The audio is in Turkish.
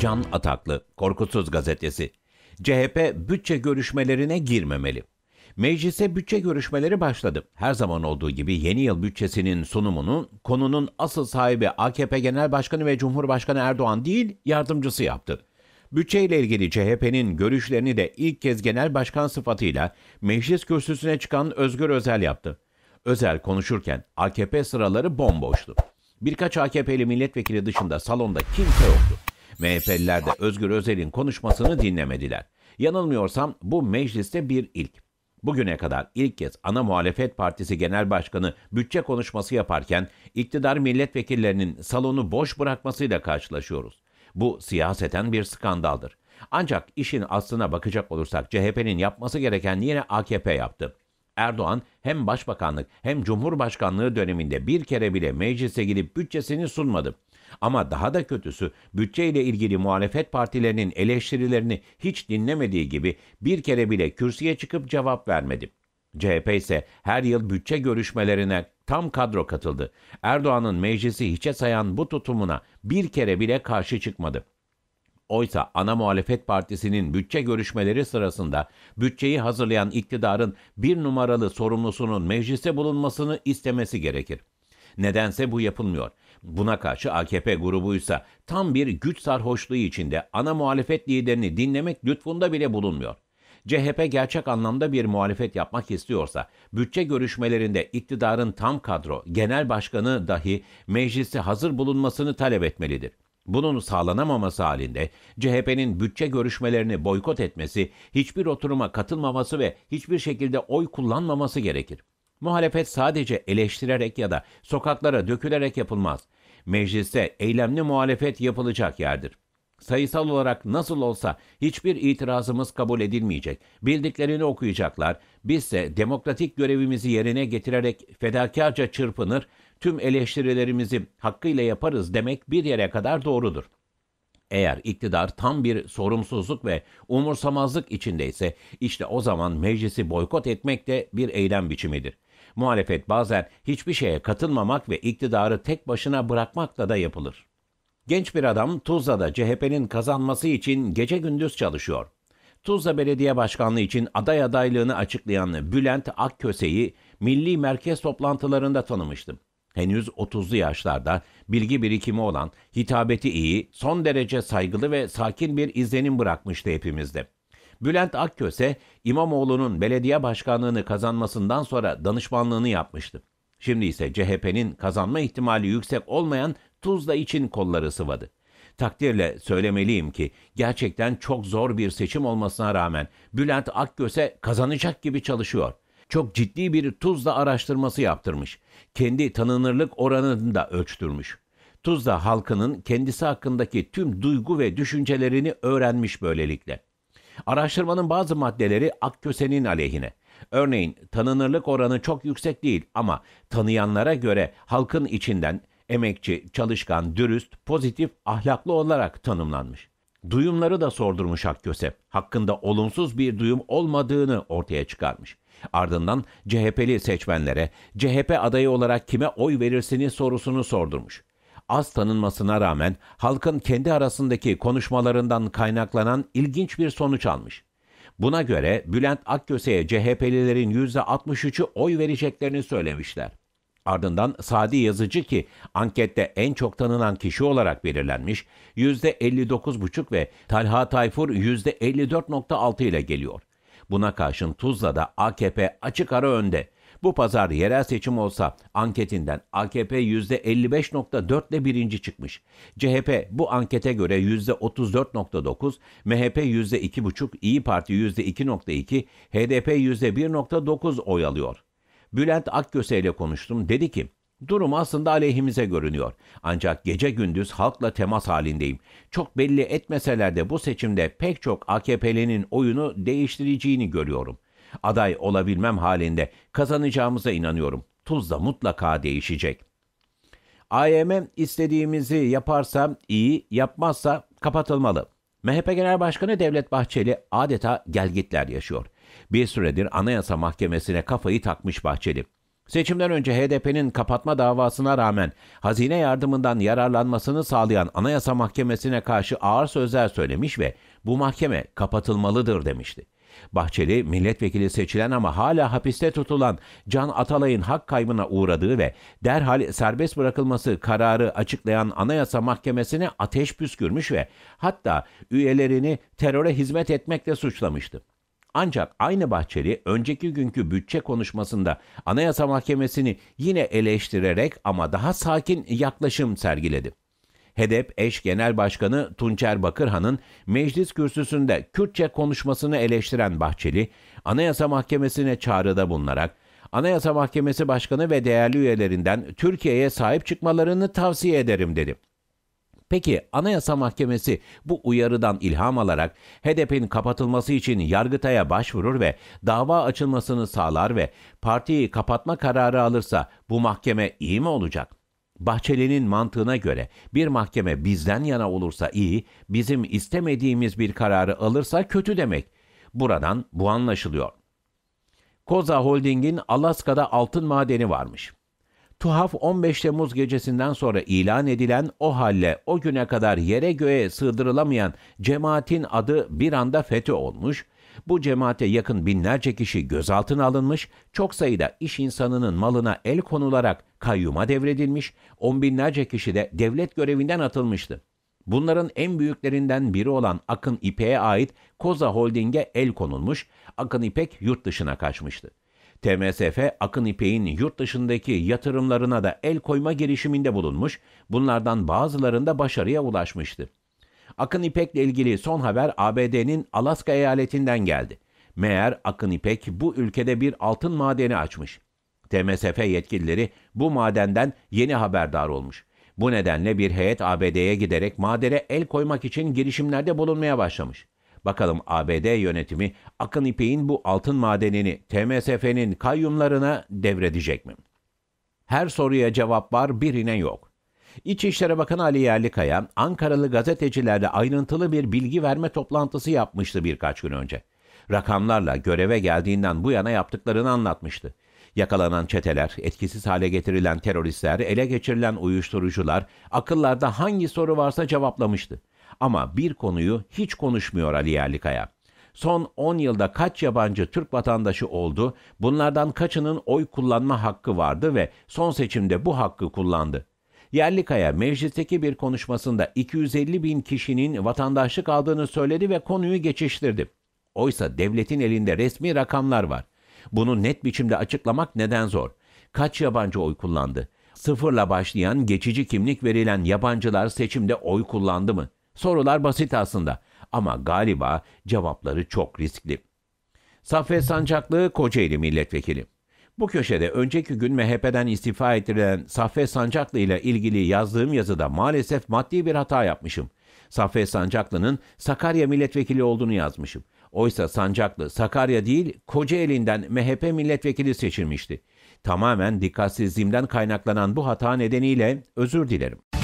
Can Ataklı, korkutsuz Gazetesi. CHP bütçe görüşmelerine girmemeli. Meclise bütçe görüşmeleri başladı. Her zaman olduğu gibi yeni yıl bütçesinin sunumunu konunun asıl sahibi AKP Genel Başkanı ve Cumhurbaşkanı Erdoğan değil, yardımcısı yaptı. Bütçe ile ilgili CHP'nin görüşlerini de ilk kez genel başkan sıfatıyla meclis kürsüsüne çıkan Özgür Özel yaptı. Özel konuşurken AKP sıraları bomboştu. Birkaç AKP'li milletvekili dışında salonda kimse yoktu. MHP'liler de Özgür Özel'in konuşmasını dinlemediler. Yanılmıyorsam bu mecliste bir ilk. Bugüne kadar ilk kez ana muhalefet partisi genel başkanı bütçe konuşması yaparken iktidar milletvekillerinin salonu boş bırakmasıyla karşılaşıyoruz. Bu siyaseten bir skandaldır. Ancak işin aslına bakacak olursak CHP'nin yapması gereken yine AKP yaptı. Erdoğan hem başbakanlık hem cumhurbaşkanlığı döneminde bir kere bile meclise gidip bütçesini sunmadı. Ama daha da kötüsü bütçeyle ilgili muhalefet partilerinin eleştirilerini hiç dinlemediği gibi bir kere bile kürsüye çıkıp cevap vermedi. CHP ise her yıl bütçe görüşmelerine tam kadro katıldı. Erdoğan'ın meclisi hiçe sayan bu tutumuna bir kere bile karşı çıkmadı. Oysa ana muhalefet partisinin bütçe görüşmeleri sırasında bütçeyi hazırlayan iktidarın bir numaralı sorumlusunun mecliste bulunmasını istemesi gerekir. Nedense bu yapılmıyor. Buna karşı AKP grubuysa tam bir güç sarhoşluğu içinde ana muhalefet liderini dinlemek lütfunda bile bulunmuyor. CHP gerçek anlamda bir muhalefet yapmak istiyorsa, bütçe görüşmelerinde iktidarın tam kadro, genel başkanı dahi mecliste hazır bulunmasını talep etmelidir. Bunun sağlanamaması halinde CHP'nin bütçe görüşmelerini boykot etmesi, hiçbir oturuma katılmaması ve hiçbir şekilde oy kullanmaması gerekir. Muhalefet sadece eleştirerek ya da sokaklara dökülerek yapılmaz. Mecliste eylemli muhalefet yapılacak yerdir. Sayısal olarak nasıl olsa hiçbir itirazımız kabul edilmeyecek. Bildiklerini okuyacaklar. Bizse demokratik görevimizi yerine getirerek fedakarca çırpınır, tüm eleştirilerimizi hakkıyla yaparız demek bir yere kadar doğrudur. Eğer iktidar tam bir sorumsuzluk ve umursamazlık içindeyse işte o zaman meclisi boykot etmek de bir eylem biçimidir. Muhalefet bazen hiçbir şeye katılmamak ve iktidarı tek başına bırakmakla da yapılır. Genç bir adam Tuzla'da CHP'nin kazanması için gece gündüz çalışıyor. Tuzla Belediye Başkanlığı için aday adaylığını açıklayan Bülent Akköse'yi milli merkez toplantılarında tanımıştım. Henüz 30'lu yaşlarda bilgi birikimi olan, hitabeti iyi, son derece saygılı ve sakin bir izlenim bırakmıştı hepimizde. Bülent Akköse, İmamoğlu'nun belediye başkanlığını kazanmasından sonra danışmanlığını yapmıştı. Şimdi ise CHP'nin kazanma ihtimali yüksek olmayan Tuzla için kolları sıvadı. Takdirle söylemeliyim ki gerçekten çok zor bir seçim olmasına rağmen Bülent Akgöse kazanacak gibi çalışıyor. Çok ciddi bir Tuzla araştırması yaptırmış. Kendi tanınırlık oranını da ölçtürmüş. Tuzla halkının kendisi hakkındaki tüm duygu ve düşüncelerini öğrenmiş böylelikle. Araştırmanın bazı maddeleri akkösenin aleyhine. Örneğin tanınırlık oranı çok yüksek değil ama tanıyanlara göre halkın içinden emekçi, çalışkan, dürüst, pozitif, ahlaklı olarak tanımlanmış. Duyumları da sordurmuş Akköse. Hakkında olumsuz bir duyum olmadığını ortaya çıkarmış. Ardından CHP'li seçmenlere CHP adayı olarak kime oy verirsiniz sorusunu sordurmuş az tanınmasına rağmen halkın kendi arasındaki konuşmalarından kaynaklanan ilginç bir sonuç almış. Buna göre Bülent Akköse'ye CHP'lilerin %63'ü oy vereceklerini söylemişler. Ardından Sadi Yazıcı ki ankette en çok tanınan kişi olarak belirlenmiş %59,5 ve Talha Tayfur %54,6 ile geliyor. Buna karşın Tuzla'da AKP açık ara önde. Bu pazar yerel seçim olsa anketinden AKP %55.4 ile birinci çıkmış. CHP bu ankete göre %34.9, MHP %2.5, İyi Parti %2.2, HDP %1.9 oy alıyor. Bülent Akgöse ile konuştum. Dedi ki Durum aslında aleyhimize görünüyor. Ancak gece gündüz halkla temas halindeyim. Çok belli etmeseler de bu seçimde pek çok AKP'linin oyunu değiştireceğini görüyorum.'' Aday olabilmem halinde kazanacağımıza inanıyorum. Tuzla mutlaka değişecek. AYM istediğimizi yaparsa iyi, yapmazsa kapatılmalı. MHP Genel Başkanı Devlet Bahçeli adeta gelgitler yaşıyor. Bir süredir Anayasa Mahkemesi'ne kafayı takmış Bahçeli. Seçimden önce HDP'nin kapatma davasına rağmen hazine yardımından yararlanmasını sağlayan Anayasa Mahkemesi'ne karşı ağır sözler söylemiş ve bu mahkeme kapatılmalıdır demişti. Bahçeli milletvekili seçilen ama hala hapiste tutulan Can Atalay'ın hak kaybına uğradığı ve derhal serbest bırakılması kararı açıklayan Anayasa Mahkemesi'ne ateş püskürmüş ve hatta üyelerini teröre hizmet etmekle suçlamıştı. Ancak aynı Bahçeli önceki günkü bütçe konuşmasında Anayasa Mahkemesi'ni yine eleştirerek ama daha sakin yaklaşım sergiledi. HEDEP eş genel başkanı Tunçer Bakırhan'ın meclis kürsüsünde Kürtçe konuşmasını eleştiren Bahçeli, Anayasa Mahkemesi'ne çağrıda bulunarak Anayasa Mahkemesi Başkanı ve değerli üyelerinden Türkiye'ye sahip çıkmalarını tavsiye ederim dedi. Peki Anayasa Mahkemesi bu uyarıdan ilham alarak HEDEP'in kapatılması için Yargıtay'a başvurur ve dava açılmasını sağlar ve partiyi kapatma kararı alırsa bu mahkeme iyi mi olacak? Bahçeli'nin mantığına göre bir mahkeme bizden yana olursa iyi, bizim istemediğimiz bir kararı alırsa kötü demek. Buradan bu anlaşılıyor. Koza Holding'in Alaska'da altın madeni varmış. Tuhaf 15 Temmuz gecesinden sonra ilan edilen o halle o güne kadar yere göğe sığdırılamayan cemaatin adı bir anda FETÖ olmuş bu cemaate yakın binlerce kişi gözaltına alınmış, çok sayıda iş insanının malına el konularak kayyuma devredilmiş, on binlerce kişi de devlet görevinden atılmıştı. Bunların en büyüklerinden biri olan Akın İpek'e ait Koza Holding'e el konulmuş, Akın İpek yurt dışına kaçmıştı. TMSF, Akın İpek'in yurt dışındaki yatırımlarına da el koyma girişiminde bulunmuş, bunlardan bazılarında başarıya ulaşmıştı. Akın İpek'le ilgili son haber ABD'nin Alaska eyaletinden geldi. Meğer Akın İpek bu ülkede bir altın madeni açmış. TMSF yetkilileri bu madenden yeni haberdar olmuş. Bu nedenle bir heyet ABD'ye giderek madene el koymak için girişimlerde bulunmaya başlamış. Bakalım ABD yönetimi Akın İpek'in bu altın madenini TMSF'nin kayyumlarına devredecek mi? Her soruya cevap var, birine yok. İçişleri Bakanı Ali Yerlikaya, Ankaralı gazetecilerle ayrıntılı bir bilgi verme toplantısı yapmıştı birkaç gün önce. Rakamlarla göreve geldiğinden bu yana yaptıklarını anlatmıştı. Yakalanan çeteler, etkisiz hale getirilen teröristler, ele geçirilen uyuşturucular, akıllarda hangi soru varsa cevaplamıştı. Ama bir konuyu hiç konuşmuyor Ali Yerlikaya. Son 10 yılda kaç yabancı Türk vatandaşı oldu? Bunlardan kaçının oy kullanma hakkı vardı ve son seçimde bu hakkı kullandı? Yerlikaya meclisteki bir konuşmasında 250 bin kişinin vatandaşlık aldığını söyledi ve konuyu geçiştirdi. Oysa devletin elinde resmi rakamlar var. Bunu net biçimde açıklamak neden zor? Kaç yabancı oy kullandı? Sıfırla başlayan geçici kimlik verilen yabancılar seçimde oy kullandı mı? Sorular basit aslında ama galiba cevapları çok riskli. Safvet Sancaklı Kocaeli Milletvekili bu köşede önceki gün MHP'den istifa ettirilen Saffet Sancaklı ile ilgili yazdığım yazıda maalesef maddi bir hata yapmışım. Saffet Sancaklı'nın Sakarya milletvekili olduğunu yazmışım. Oysa Sancaklı Sakarya değil Kocaeli'nden MHP milletvekili seçilmişti. Tamamen dikkatsizliğimden kaynaklanan bu hata nedeniyle özür dilerim.